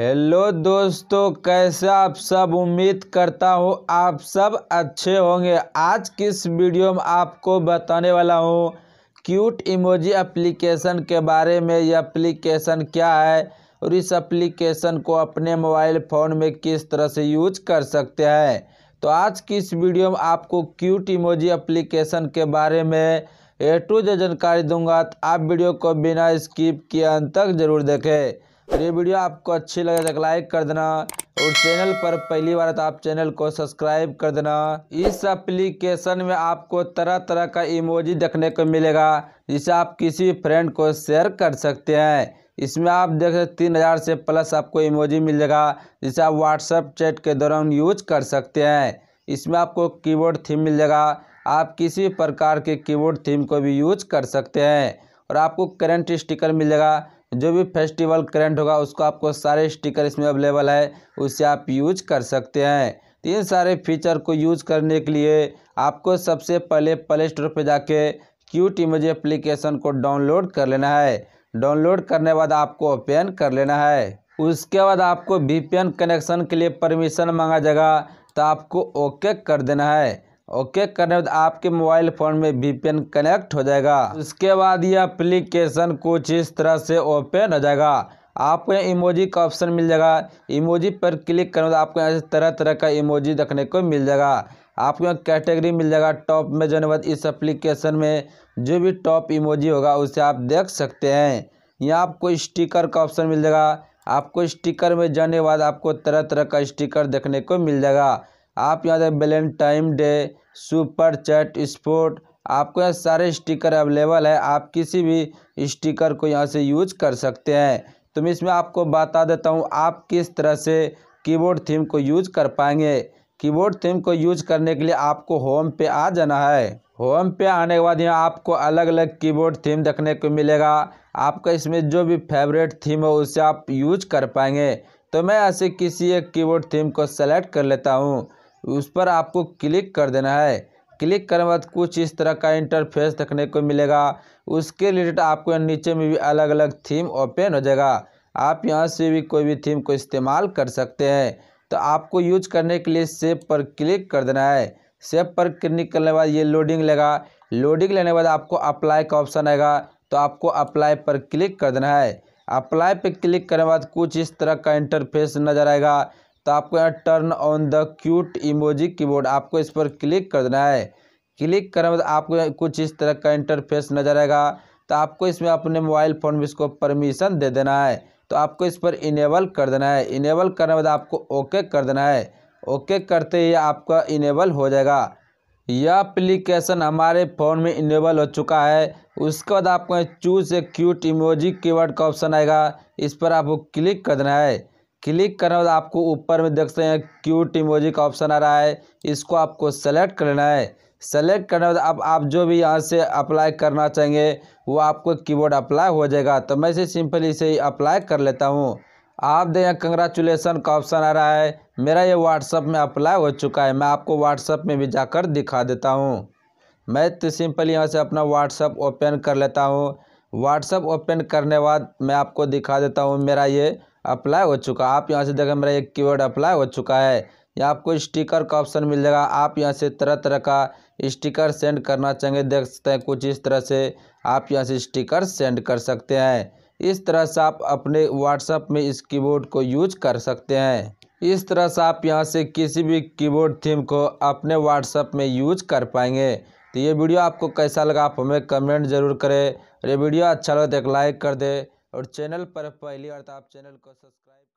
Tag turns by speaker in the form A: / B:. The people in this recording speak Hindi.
A: हेलो दोस्तों कैसे आप सब उम्मीद करता हूँ आप सब अच्छे होंगे आज किस वीडियो में आपको बताने वाला हूँ क्यूट इमोजी एप्लीकेशन के बारे में यह एप्लीकेशन क्या है और इस एप्लीकेशन को अपने मोबाइल फ़ोन में किस तरह से यूज कर सकते हैं तो आज की इस वीडियो में आपको क्यूट इमोजी एप्लीकेशन के बारे में ए टू जो जानकारी दूंगा तो आप वीडियो को बिना स्किप किए अंत तक जरूर देखें और तो ये वीडियो आपको अच्छी लगे तो लाइक कर देना और चैनल पर पहली बार तो आप चैनल को सब्सक्राइब कर देना इस एप्लीकेशन में आपको तरह तरह का इमोजी देखने को मिलेगा जिसे आप किसी फ्रेंड को शेयर कर सकते हैं इसमें आप देख सकते तीन हज़ार से प्लस आपको इमोजी मिल जाएगा जिसे आप व्हाट्सएप चैट के दौरान यूज कर सकते हैं इसमें आपको कीबोर्ड थीम मिल जाएगा आप किसी प्रकार के कीबोर्ड थीम को भी यूज कर सकते हैं और आपको करंट स्टिकर मिल जाएगा जो भी फेस्टिवल करंट होगा उसको आपको सारे स्टिकर इसमें अवेलेबल है उसे आप यूज कर सकते हैं तो इन सारे फीचर को यूज करने के लिए आपको सबसे पहले प्ले स्टोर पर जाके क्यूट इमेज एप्लीकेशन को डाउनलोड कर लेना है डाउनलोड करने बाद आपको ओपन कर लेना है उसके बाद आपको वी कनेक्शन के लिए परमिशन मांगा जाएगा तो आपको ओके कर देना है ओके करने बाद आपके मोबाइल फ़ोन में वी कनेक्ट हो जाएगा उसके बाद यह अप्लीकेशन कुछ इस तरह से ओपन हो जाएगा आपको यहाँ इमोजी का ऑप्शन मिल जाएगा इमोजी पर क्लिक करने बाद आपको यहाँ तरह तरह का इमोजी देखने को मिल जाएगा आपको यहाँ कैटेगरी मिल जाएगा टॉप में जो है इस एप्लीकेशन में जो भी टॉप इमोजी होगा उसे आप देख सकते हैं यहाँ आपको स्टिकर का ऑप्शन मिल जाएगा आपको स्टिकर में जाने बाद आपको तरह तरह का स्टिकर देखने को मिल जाएगा आप यहाँ देखें Valentine Day super chat sport आपको यहाँ सारे स्टिकर अवेलेबल है आप किसी भी स्टिकर को यहाँ से यूज कर सकते हैं तो मैं इसमें आपको बता देता हूँ आप किस तरह से कीबोर्ड थीम को यूज कर पाएंगे कीबोर्ड थीम को यूज करने के लिए आपको होम पे आ जाना है होम पे आने के बाद यहाँ आपको अलग अलग कीबोर्ड थीम देखने को मिलेगा आपका इसमें जो भी फेवरेट थीम हो उसे आप यूज कर पाएंगे तो मैं ऐसे किसी एक कीबोर्ड थीम को सेलेक्ट कर लेता हूँ उस पर आपको क्लिक कर देना है क्लिक करने के बाद कुछ इस तरह का इंटरफेस देखने को मिलेगा उसके रिलेटेड आपको नीचे में भी अलग अलग थीम ओपन हो जाएगा आप यहाँ से भी कोई भी थीम को इस्तेमाल कर सकते हैं तो आपको यूज करने के लिए सेब पर क्लिक कर देना है सेब पर क्लिक करने के बाद ये लोडिंग लेगा लोडिंग लेने के बाद आपको अप्लाई का ऑप्शन आएगा तो आपको अप्लाई पर क्लिक कर देना है अप्लाई पर क्लिक करने के बाद कुछ इस तरह का इंटरफेस नज़र आएगा तो आपको यहाँ turn on the cute emoji keyboard आपको इस पर क्लिक कर देना है क्लिक करने बाद आपको कुछ इस तरह का इंटरफेस नजर आएगा तो आपको इसमें अपने मोबाइल फ़ोन में इसको परमिशन दे देना है तो आपको इस पर इनेबल कर देना है इनेबल करने बाद आपको ओके कर देना है ओके करते ही आपका इनेबल हो जाएगा यह अप्लीकेशन हमारे फ़ोन में इनेबल हो चुका है उसके बाद आपको choose a cute emoji keyword का ऑप्शन आएगा इस पर आपको क्लिक कर देना है क्लिक करने बाद आपको ऊपर में देख सकते हैं क्यू टिमोजी का ऑप्शन आ रहा है इसको आपको सेलेक्ट करना है सेलेक्ट करने बाद आप आप जो भी यहाँ से अप्लाई करना चाहेंगे वो आपको कीबोर्ड अप्लाई हो जाएगा तो मैं इसे सिंपली इसे अप्लाई कर लेता हूँ आप देखें कंग्रेचुलेसन का ऑप्शन आ रहा है मेरा ये व्हाट्सअप में अप्लाई हो चुका है मैं आपको व्हाट्सअप में भी जाकर दिखा देता हूँ मैं तो सिंपली यहाँ से अपना व्हाट्सअप ओपन कर लेता हूँ व्हाट्सअप ओपन करने बाद मैं आपको दिखा देता हूँ मेरा ये अप्लाई हो चुका आप यहाँ से देखें मेरा एक कीवर्ड अप्लाई हो चुका है यहाँ आपको स्टिकर का ऑप्शन मिल जाएगा आप यहाँ से तरह तरह का स्टिकर सेंड करना चाहेंगे देख सकते हैं कुछ इस तरह से आप यहाँ से स्टिकर सेंड कर सकते हैं इस तरह से आप अपने व्हाट्सअप में इस कीबोर्ड को यूज कर सकते हैं इस तरह से आप यहाँ से किसी भी कीबोर्ड थीम को अपने व्हाट्सअप में यूज कर पाएंगे तो ये वीडियो आपको कैसा लगा आप हमें कमेंट जरूर करें और ये वीडियो अच्छा लगे तो एक लाइक कर दे और चैनल पर पहली बार तो आप चैनल को सब्सक्राइब